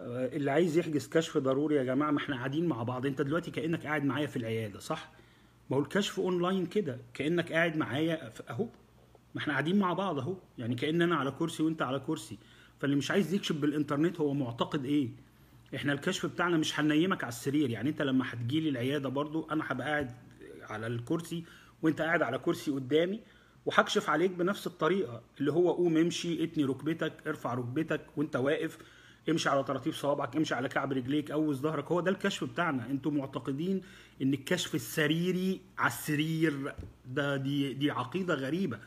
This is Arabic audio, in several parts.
آه، اللي عايز يحجز كشف ضروري يا جماعه ما احنا قاعدين مع بعض انت دلوقتي كانك قاعد معايا في العياده صح ما هو الكشف اونلاين كده كانك قاعد معايا اهو ما احنا قاعدين مع بعض اهو يعني كان انا على كرسي وانت على كرسي فاللي مش عايز يكشف بالانترنت هو معتقد ايه احنا الكشف بتاعنا مش هنيمك على السرير يعني انت لما هتجيلي العياده برضو انا هبقى قاعد على الكرسي وانت قاعد على كرسي قدامي وهكشف عليك بنفس الطريقه اللي هو قوم امشي اتني ركبتك ارفع ركبتك وانت واقف امشي على طراطيف صوابعك امشي على كعب رجليك اوز ظهرك هو ده الكشف بتاعنا انتوا معتقدين ان الكشف السريري على السرير ده دي دي عقيده غريبه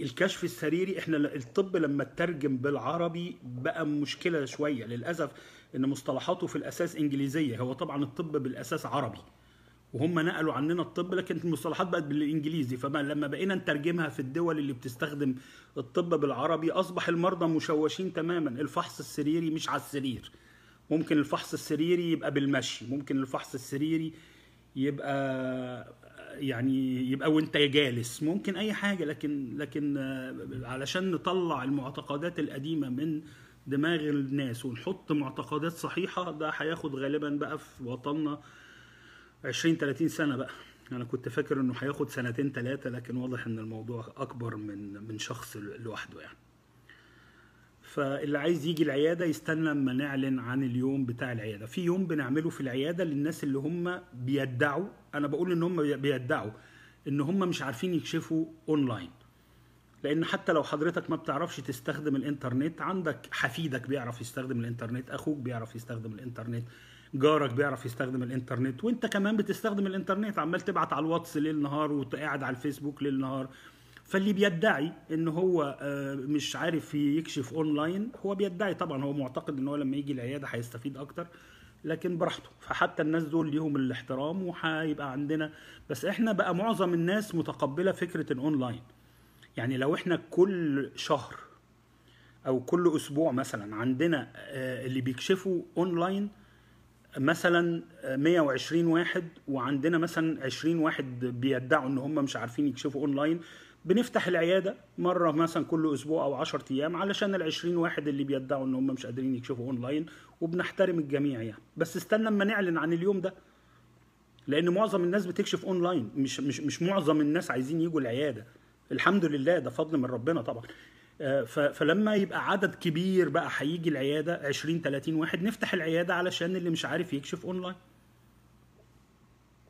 الكشف السريري احنا الطب لما اترجم بالعربي بقى مشكله شويه للاسف ان مصطلحاته في الاساس انجليزيه هو طبعا الطب بالاساس عربي وهم نقلوا عننا الطب لكن المصطلحات بقت بالانجليزي فلما بقينا نترجمها في الدول اللي بتستخدم الطب بالعربي اصبح المرضى مشوشين تماما الفحص السريري مش على السرير ممكن الفحص السريري يبقى بالمشي ممكن الفحص السريري يبقى يعني يبقى وانت جالس ممكن اي حاجه لكن لكن آه، علشان نطلع المعتقدات القديمه من دماغ الناس ونحط معتقدات صحيحه ده هياخد غالبا بقى في وطننا 20 30 سنه بقى انا كنت فاكر انه هياخد سنتين ثلاثه لكن واضح ان الموضوع اكبر من من شخص لوحده يعني فاللي عايز يجي العياده يستنى لما نعلن عن اليوم بتاع العياده في يوم بنعمله في العياده للناس اللي هم بيدعوا انا بقول ان هم بيدعوا ان هم مش عارفين يكشفوا اونلاين لان حتى لو حضرتك ما بتعرفش تستخدم الانترنت عندك حفيدك بيعرف يستخدم الانترنت اخوك بيعرف يستخدم الانترنت جارك بيعرف يستخدم الانترنت وانت كمان بتستخدم الانترنت عمال تبعت على الواتس ليل نهار وقاعد على الفيسبوك ليل نهار فاللي بيدعي ان هو آه، مش عارف يكشف اونلاين هو بيدعي طبعا هو معتقد ان هو لما يجي العياده هيستفيد اكتر لكن براحته فحتى الناس دول ليهم الاحترام وهيبقى عندنا بس احنا بقى معظم الناس متقبله فكره الاونلاين يعني لو احنا كل شهر او كل اسبوع مثلا عندنا آه، اللي بيكشفوا اونلاين مثلا 120 آه، واحد وعندنا مثلا 20 واحد بيدعوا ان هم مش عارفين يكشفوا اونلاين بنفتح العياده مره مثلا كل اسبوع او 10 ايام علشان ال 20 واحد اللي بيدعوا ان هم مش قادرين يكشفوا اونلاين وبنحترم الجميع يعني بس استنى اما نعلن عن اليوم ده لان معظم الناس بتكشف اونلاين مش مش مش معظم الناس عايزين يجوا العياده الحمد لله ده فضل من ربنا طبعا آه، فلما يبقى عدد كبير بقى هيجي العياده 20 30 واحد نفتح العياده علشان اللي مش عارف يكشف اونلاين